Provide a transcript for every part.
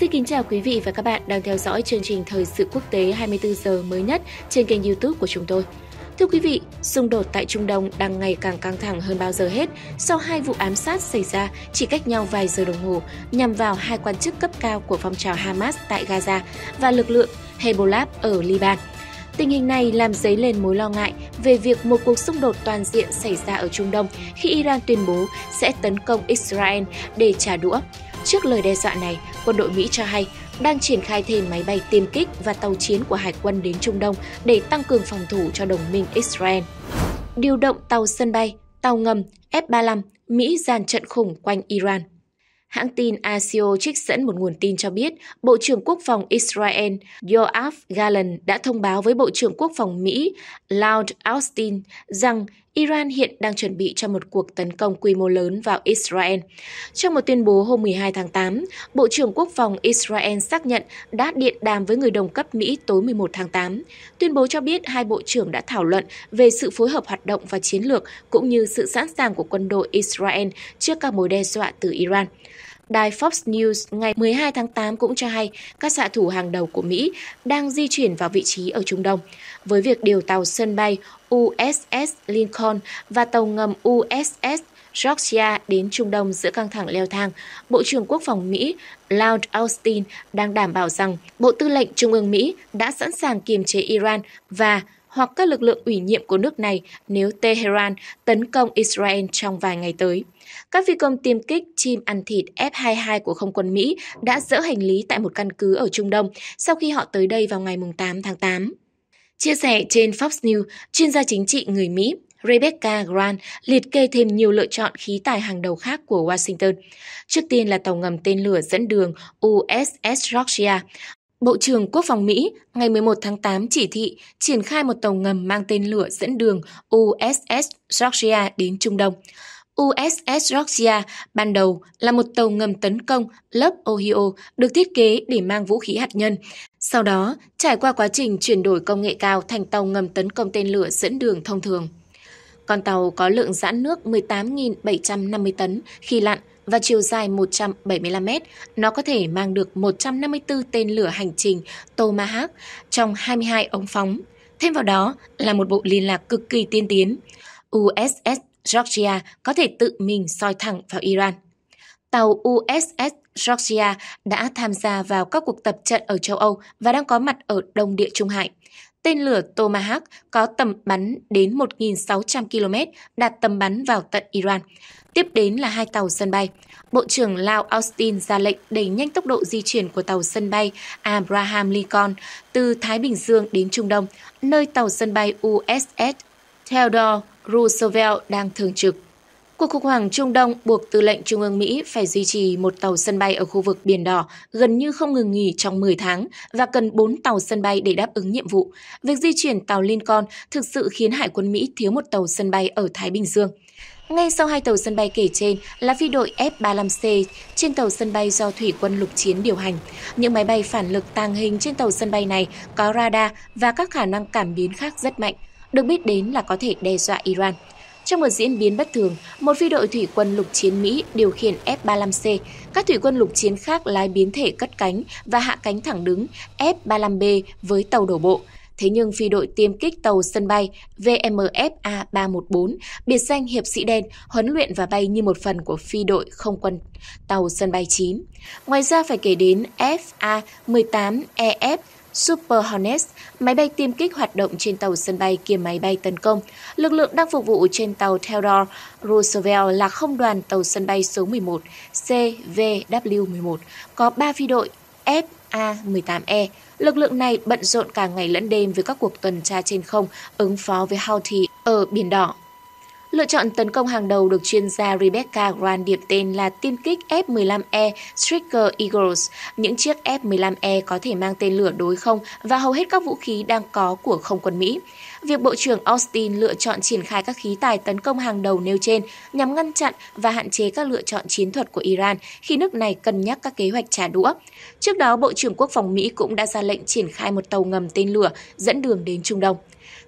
Xin kính chào quý vị và các bạn đang theo dõi chương trình thời sự quốc tế 24 giờ mới nhất trên kênh YouTube của chúng tôi. Thưa quý vị, xung đột tại Trung Đông đang ngày càng căng thẳng hơn bao giờ hết sau hai vụ ám sát xảy ra chỉ cách nhau vài giờ đồng hồ nhằm vào hai quan chức cấp cao của phong trào Hamas tại Gaza và lực lượng Hezbollah ở Liban. Tình hình này làm dấy lên mối lo ngại về việc một cuộc xung đột toàn diện xảy ra ở Trung Đông khi Iran tuyên bố sẽ tấn công Israel để trả đũa. Trước lời đe dọa này, quân đội Mỹ cho hay đang triển khai thêm máy bay tiêm kích và tàu chiến của Hải quân đến Trung Đông để tăng cường phòng thủ cho đồng minh Israel. Điều động tàu sân bay, tàu ngầm F-35, Mỹ dàn trận khủng quanh Iran. Hãng tin ASIO trích dẫn một nguồn tin cho biết, Bộ trưởng Quốc phòng Israel Yoav Gallant đã thông báo với Bộ trưởng Quốc phòng Mỹ Lloyd Austin rằng Iran hiện đang chuẩn bị cho một cuộc tấn công quy mô lớn vào Israel. Trong một tuyên bố hôm 12 tháng 8, Bộ trưởng Quốc phòng Israel xác nhận đã điện đàm với người đồng cấp Mỹ tối 11 tháng 8. Tuyên bố cho biết hai bộ trưởng đã thảo luận về sự phối hợp hoạt động và chiến lược cũng như sự sẵn sàng của quân đội Israel trước các mối đe dọa từ Iran. Đài Fox News ngày 12 tháng 8 cũng cho hay các xạ thủ hàng đầu của Mỹ đang di chuyển vào vị trí ở Trung Đông. Với việc điều tàu sân bay USS Lincoln và tàu ngầm USS Georgia đến Trung Đông giữa căng thẳng leo thang, Bộ trưởng Quốc phòng Mỹ Lloyd Austin đang đảm bảo rằng Bộ Tư lệnh Trung ương Mỹ đã sẵn sàng kiềm chế Iran và hoặc các lực lượng ủy nhiệm của nước này nếu Tehran tấn công Israel trong vài ngày tới. Các phi công tiêm kích chim ăn thịt F-22 của không quân Mỹ đã dỡ hành lý tại một căn cứ ở Trung Đông sau khi họ tới đây vào ngày 8 tháng 8. Chia sẻ trên Fox News, chuyên gia chính trị người Mỹ Rebecca Grant liệt kê thêm nhiều lựa chọn khí tài hàng đầu khác của Washington. Trước tiên là tàu ngầm tên lửa dẫn đường USS Georgia. Bộ trưởng Quốc phòng Mỹ ngày 11 tháng 8 chỉ thị triển khai một tàu ngầm mang tên lửa dẫn đường USS Georgia đến Trung Đông. USS Georgia ban đầu là một tàu ngầm tấn công lớp Ohio được thiết kế để mang vũ khí hạt nhân. Sau đó, trải qua quá trình chuyển đổi công nghệ cao thành tàu ngầm tấn công tên lửa dẫn đường thông thường. Con tàu có lượng giãn nước 18.750 tấn khi lặn và chiều dài 175 mét. Nó có thể mang được 154 tên lửa hành trình Tomahawk trong 22 ống phóng. Thêm vào đó là một bộ liên lạc cực kỳ tiên tiến. USS Georgia có thể tự mình soi thẳng vào Iran. Tàu USS Georgia đã tham gia vào các cuộc tập trận ở châu Âu và đang có mặt ở Đông Địa Trung Hải. Tên lửa Tomahawk có tầm bắn đến 1.600 km, đạt tầm bắn vào tận Iran. Tiếp đến là hai tàu sân bay. Bộ trưởng Lao Austin ra lệnh đẩy nhanh tốc độ di chuyển của tàu sân bay Abraham Lincoln từ Thái Bình Dương đến Trung Đông, nơi tàu sân bay USS Theodore Roosevelt đang thường trực. Cuộc khủng hoảng Trung Đông buộc Tư lệnh Trung ương Mỹ phải duy trì một tàu sân bay ở khu vực Biển Đỏ gần như không ngừng nghỉ trong 10 tháng và cần 4 tàu sân bay để đáp ứng nhiệm vụ. Việc di chuyển tàu Lincoln thực sự khiến Hải quân Mỹ thiếu một tàu sân bay ở Thái Bình Dương. Ngay sau hai tàu sân bay kể trên là phi đội F-35C trên tàu sân bay do thủy quân lục chiến điều hành. Những máy bay phản lực tàng hình trên tàu sân bay này có radar và các khả năng cảm biến khác rất mạnh, được biết đến là có thể đe dọa Iran. Trong một diễn biến bất thường, một phi đội thủy quân lục chiến Mỹ điều khiển F-35C, các thủy quân lục chiến khác lái biến thể cất cánh và hạ cánh thẳng đứng F-35B với tàu đổ bộ. Thế nhưng phi đội tiêm kích tàu sân bay VMFA-314, biệt danh Hiệp sĩ đen, huấn luyện và bay như một phần của phi đội không quân tàu sân bay 9. Ngoài ra phải kể đến FA-18EF Super Hornet, máy bay tiêm kích hoạt động trên tàu sân bay kiềm máy bay tấn công. Lực lượng đang phục vụ trên tàu Theodore Roosevelt là không đoàn tàu sân bay số 11 CVW-11, có 3 phi đội FA-18E. Lực lượng này bận rộn cả ngày lẫn đêm với các cuộc tuần tra trên không ứng phó với Houthi ở Biển Đỏ. Lựa chọn tấn công hàng đầu được chuyên gia Rebecca Grant điệp tên là tiêm kích F-15E Striker Eagles. Những chiếc F-15E có thể mang tên lửa đối không và hầu hết các vũ khí đang có của không quân Mỹ. Việc Bộ trưởng Austin lựa chọn triển khai các khí tài tấn công hàng đầu nêu trên nhằm ngăn chặn và hạn chế các lựa chọn chiến thuật của Iran khi nước này cân nhắc các kế hoạch trả đũa. Trước đó, Bộ trưởng Quốc phòng Mỹ cũng đã ra lệnh triển khai một tàu ngầm tên lửa dẫn đường đến Trung Đông.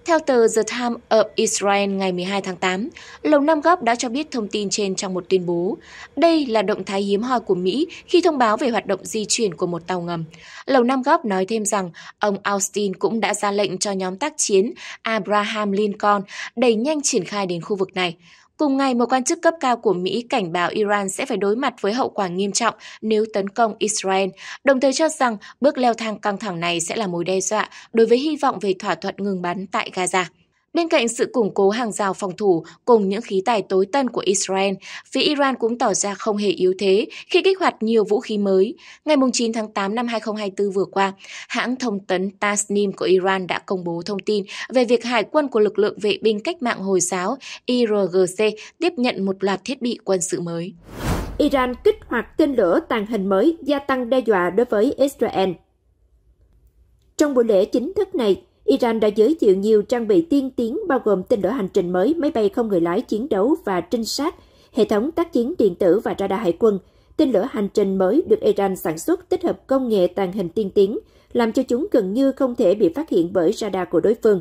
Theo tờ The Times of Israel ngày 12 tháng 8, Lầu Năm Góc đã cho biết thông tin trên trong một tuyên bố. Đây là động thái hiếm hoi của Mỹ khi thông báo về hoạt động di chuyển của một tàu ngầm. Lầu Năm Góc nói thêm rằng ông Austin cũng đã ra lệnh cho nhóm tác chiến Abraham Lincoln đẩy nhanh triển khai đến khu vực này. Cùng ngày, một quan chức cấp cao của Mỹ cảnh báo Iran sẽ phải đối mặt với hậu quả nghiêm trọng nếu tấn công Israel, đồng thời cho rằng bước leo thang căng thẳng này sẽ là mối đe dọa đối với hy vọng về thỏa thuận ngừng bắn tại Gaza. Bên cạnh sự củng cố hàng rào phòng thủ cùng những khí tài tối tân của Israel, phía Iran cũng tỏ ra không hề yếu thế khi kích hoạt nhiều vũ khí mới. Ngày 9 tháng 8 năm 2024 vừa qua, hãng thông tấn Tasnim của Iran đã công bố thông tin về việc Hải quân của lực lượng vệ binh cách mạng Hồi giáo IRGC tiếp nhận một loạt thiết bị quân sự mới. Iran kích hoạt tên lửa tàng hình mới gia tăng đe dọa đối với Israel. Trong buổi lễ chính thức này, Iran đã giới thiệu nhiều trang bị tiên tiến bao gồm tên lửa hành trình mới, máy bay không người lái chiến đấu và trinh sát, hệ thống tác chiến điện tử và radar hải quân. Tên lửa hành trình mới được Iran sản xuất tích hợp công nghệ tàng hình tiên tiến, làm cho chúng gần như không thể bị phát hiện bởi radar của đối phương.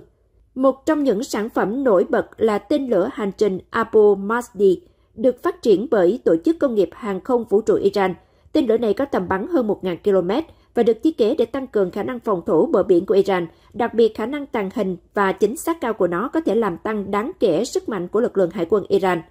Một trong những sản phẩm nổi bật là tên lửa hành trình Apo Mazdi, được phát triển bởi Tổ chức Công nghiệp Hàng không Vũ trụ Iran. Tên lửa này có tầm bắn hơn 1.000 km, và được thiết kế để tăng cường khả năng phòng thủ bờ biển của Iran, đặc biệt khả năng tàng hình và chính xác cao của nó có thể làm tăng đáng kể sức mạnh của lực lượng hải quân Iran.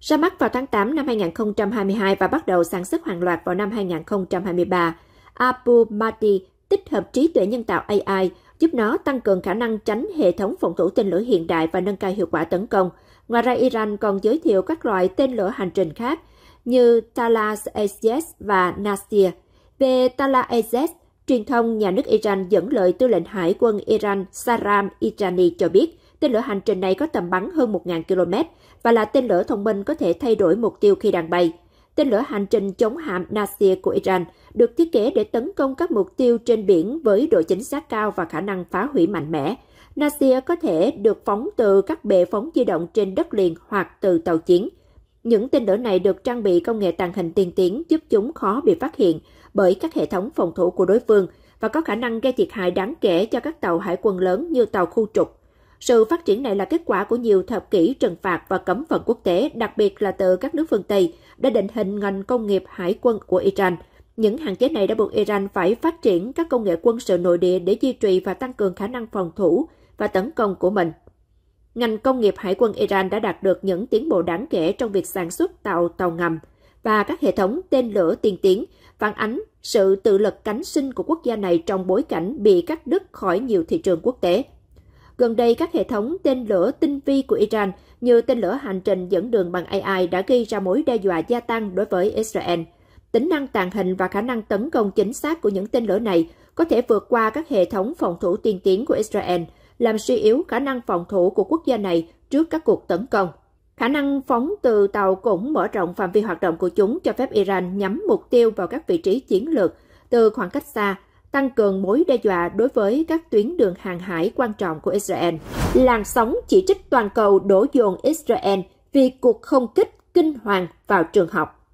Ra mắt vào tháng 8 năm 2022 và bắt đầu sản xuất hàng loạt vào năm 2023, Abu Mahdi tích hợp trí tuệ nhân tạo AI giúp nó tăng cường khả năng tránh hệ thống phòng thủ tên lửa hiện đại và nâng cao hiệu quả tấn công. Ngoài ra, Iran còn giới thiệu các loại tên lửa hành trình khác như Talas Aegis và Nasir – Betala Ezes, truyền thông nhà nước Iran dẫn lời tư lệnh hải quân Iran Saram Irani cho biết, tên lửa hành trình này có tầm bắn hơn 1.000 km và là tên lửa thông minh có thể thay đổi mục tiêu khi đang bay. Tên lửa hành trình chống hạm Nasir của Iran được thiết kế để tấn công các mục tiêu trên biển với độ chính xác cao và khả năng phá hủy mạnh mẽ. Nasir có thể được phóng từ các bệ phóng di động trên đất liền hoặc từ tàu chiến. Những tên lửa này được trang bị công nghệ tàng hình tiên tiến giúp chúng khó bị phát hiện bởi các hệ thống phòng thủ của đối phương và có khả năng gây thiệt hại đáng kể cho các tàu hải quân lớn như tàu khu trục. Sự phát triển này là kết quả của nhiều thập kỷ trừng phạt và cấm vận quốc tế, đặc biệt là từ các nước phương Tây, đã định hình ngành công nghiệp hải quân của Iran. Những hạn chế này đã buộc Iran phải phát triển các công nghệ quân sự nội địa để duy trì và tăng cường khả năng phòng thủ và tấn công của mình. Ngành công nghiệp hải quân Iran đã đạt được những tiến bộ đáng kể trong việc sản xuất tàu tàu ngầm và các hệ thống tên lửa tiên tiến, phản ánh sự tự lực cánh sinh của quốc gia này trong bối cảnh bị cắt đứt khỏi nhiều thị trường quốc tế. Gần đây, các hệ thống tên lửa tinh vi của Iran như tên lửa hành trình dẫn đường bằng AI đã gây ra mối đe dọa gia tăng đối với Israel. Tính năng tàng hình và khả năng tấn công chính xác của những tên lửa này có thể vượt qua các hệ thống phòng thủ tiên tiến của Israel, làm suy yếu khả năng phòng thủ của quốc gia này trước các cuộc tấn công. Khả năng phóng từ tàu cũng mở rộng phạm vi hoạt động của chúng cho phép Iran nhắm mục tiêu vào các vị trí chiến lược từ khoảng cách xa, tăng cường mối đe dọa đối với các tuyến đường hàng hải quan trọng của Israel. Làn sóng chỉ trích toàn cầu đổ dồn Israel vì cuộc không kích kinh hoàng vào trường học.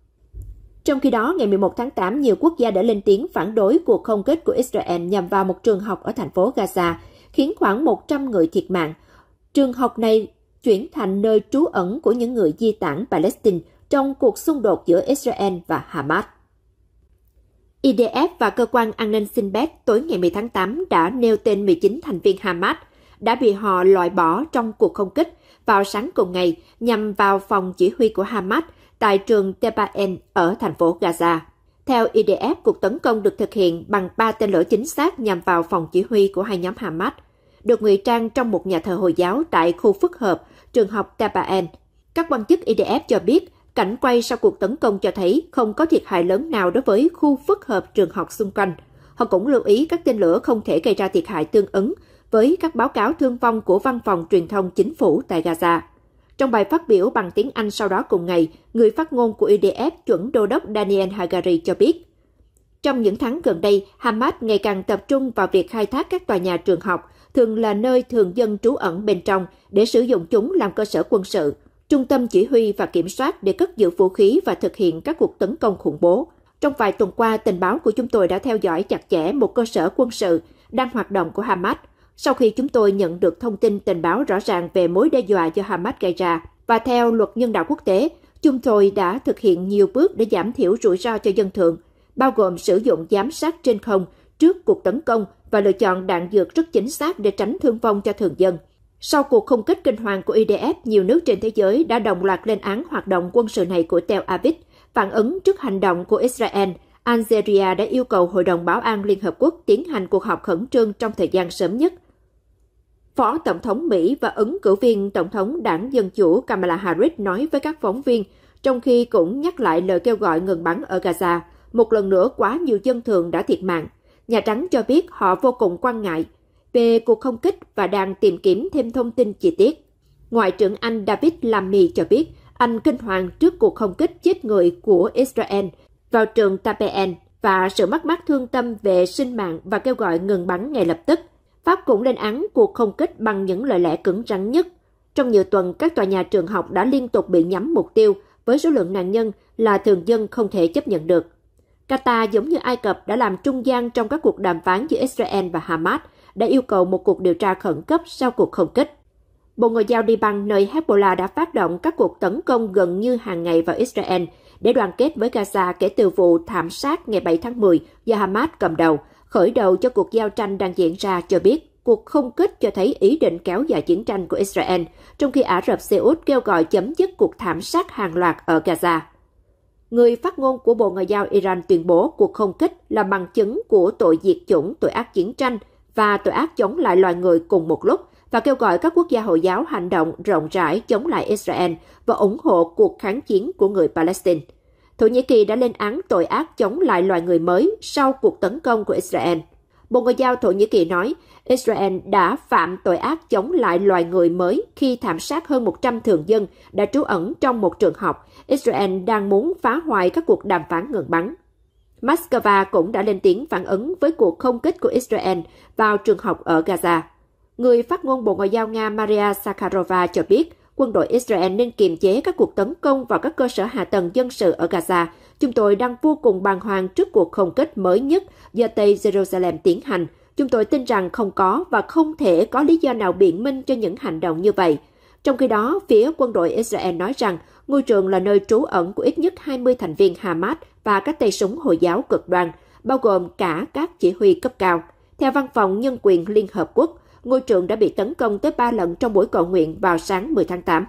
Trong khi đó, ngày 11 tháng 8, nhiều quốc gia đã lên tiếng phản đối cuộc không kích của Israel nhằm vào một trường học ở thành phố Gaza, khiến khoảng 100 người thiệt mạng. Trường học này chuyển thành nơi trú ẩn của những người di tản Palestine trong cuộc xung đột giữa Israel và Hamas. IDF và cơ quan an ninh Sinbet tối ngày 10 tháng 8 đã nêu tên 19 thành viên Hamas đã bị họ loại bỏ trong cuộc không kích vào sáng cùng ngày nhằm vào phòng chỉ huy của Hamas tại trường Tebaen ở thành phố Gaza. Theo IDF, cuộc tấn công được thực hiện bằng ba tên lửa chính xác nhằm vào phòng chỉ huy của hai nhóm Hamas, được ngụy trang trong một nhà thờ Hồi giáo tại khu phức hợp trường học Tabaen. Các quan chức IDF e cho biết, cảnh quay sau cuộc tấn công cho thấy không có thiệt hại lớn nào đối với khu phức hợp trường học xung quanh. Họ cũng lưu ý các tên lửa không thể gây ra thiệt hại tương ứng với các báo cáo thương vong của văn phòng truyền thông chính phủ tại Gaza. Trong bài phát biểu bằng tiếng Anh sau đó cùng ngày, người phát ngôn của IDF e chuẩn đô đốc Daniel Hagari cho biết, trong những tháng gần đây, Hamas ngày càng tập trung vào việc khai thác các tòa nhà trường học, thường là nơi thường dân trú ẩn bên trong để sử dụng chúng làm cơ sở quân sự, trung tâm chỉ huy và kiểm soát để cất giữ vũ khí và thực hiện các cuộc tấn công khủng bố. Trong vài tuần qua, tình báo của chúng tôi đã theo dõi chặt chẽ một cơ sở quân sự đang hoạt động của Hamas. Sau khi chúng tôi nhận được thông tin tình báo rõ ràng về mối đe dọa do Hamas gây ra, và theo luật nhân đạo quốc tế, chúng tôi đã thực hiện nhiều bước để giảm thiểu rủi ro cho dân thường, bao gồm sử dụng giám sát trên không trước cuộc tấn công và lựa chọn đạn dược rất chính xác để tránh thương vong cho thường dân. Sau cuộc không kích kinh hoàng của IDF, nhiều nước trên thế giới đã đồng loạt lên án hoạt động quân sự này của Tel Aviv. Phản ứng trước hành động của Israel, Algeria đã yêu cầu Hội đồng Bảo an Liên Hợp Quốc tiến hành cuộc họp khẩn trương trong thời gian sớm nhất. Phó Tổng thống Mỹ và ứng cử viên Tổng thống đảng Dân Chủ Kamala Harris nói với các phóng viên, trong khi cũng nhắc lại lời kêu gọi ngừng bắn ở Gaza. Một lần nữa quá nhiều dân thường đã thiệt mạng. Nhà Trắng cho biết họ vô cùng quan ngại về cuộc không kích và đang tìm kiếm thêm thông tin chi tiết. Ngoại trưởng Anh David Lammy cho biết anh kinh hoàng trước cuộc không kích chết người của Israel vào trường Tapeen và sự mất mát thương tâm về sinh mạng và kêu gọi ngừng bắn ngay lập tức. Pháp cũng lên án cuộc không kích bằng những lời lẽ cứng rắn nhất. Trong nhiều tuần, các tòa nhà trường học đã liên tục bị nhắm mục tiêu với số lượng nạn nhân là thường dân không thể chấp nhận được. Qatar giống như Ai Cập đã làm trung gian trong các cuộc đàm phán giữa Israel và Hamas, đã yêu cầu một cuộc điều tra khẩn cấp sau cuộc không kích. Bộ Ngoại giao Liban nơi Hezbollah đã phát động các cuộc tấn công gần như hàng ngày vào Israel để đoàn kết với Gaza kể từ vụ thảm sát ngày 7 tháng 10 do Hamas cầm đầu, khởi đầu cho cuộc giao tranh đang diễn ra cho biết cuộc không kích cho thấy ý định kéo dài chiến tranh của Israel, trong khi Ả Rập Xê Út kêu gọi chấm dứt cuộc thảm sát hàng loạt ở Gaza người phát ngôn của Bộ Ngoại giao Iran tuyên bố cuộc không kích là bằng chứng của tội diệt chủng, tội ác chiến tranh và tội ác chống lại loài người cùng một lúc và kêu gọi các quốc gia Hồi giáo hành động rộng rãi chống lại Israel và ủng hộ cuộc kháng chiến của người Palestine. Thổ Nhĩ Kỳ đã lên án tội ác chống lại loài người mới sau cuộc tấn công của Israel – Bộ Ngoại giao Thổ Nhĩ Kỳ nói, Israel đã phạm tội ác chống lại loài người mới khi thảm sát hơn 100 thường dân đã trú ẩn trong một trường học. Israel đang muốn phá hoại các cuộc đàm phán ngừng bắn. Moscow cũng đã lên tiếng phản ứng với cuộc không kích của Israel vào trường học ở Gaza. Người phát ngôn Bộ Ngoại giao Nga Maria Sakharova cho biết, quân đội Israel nên kiềm chế các cuộc tấn công vào các cơ sở hạ tầng dân sự ở Gaza – Chúng tôi đang vô cùng bàng hoàng trước cuộc không kích mới nhất do Tây Jerusalem tiến hành. Chúng tôi tin rằng không có và không thể có lý do nào biện minh cho những hành động như vậy. Trong khi đó, phía quân đội Israel nói rằng ngôi trường là nơi trú ẩn của ít nhất 20 thành viên Hamas và các tay súng Hồi giáo cực đoan, bao gồm cả các chỉ huy cấp cao. Theo Văn phòng Nhân quyền Liên Hợp Quốc, ngôi trường đã bị tấn công tới 3 lần trong buổi cầu nguyện vào sáng 10 tháng 8.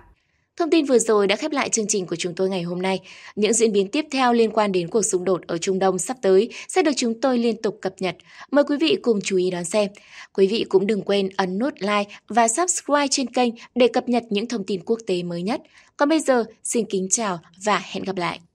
Thông tin vừa rồi đã khép lại chương trình của chúng tôi ngày hôm nay. Những diễn biến tiếp theo liên quan đến cuộc xung đột ở Trung Đông sắp tới sẽ được chúng tôi liên tục cập nhật. Mời quý vị cùng chú ý đón xem. Quý vị cũng đừng quên ấn nút like và subscribe trên kênh để cập nhật những thông tin quốc tế mới nhất. Còn bây giờ, xin kính chào và hẹn gặp lại.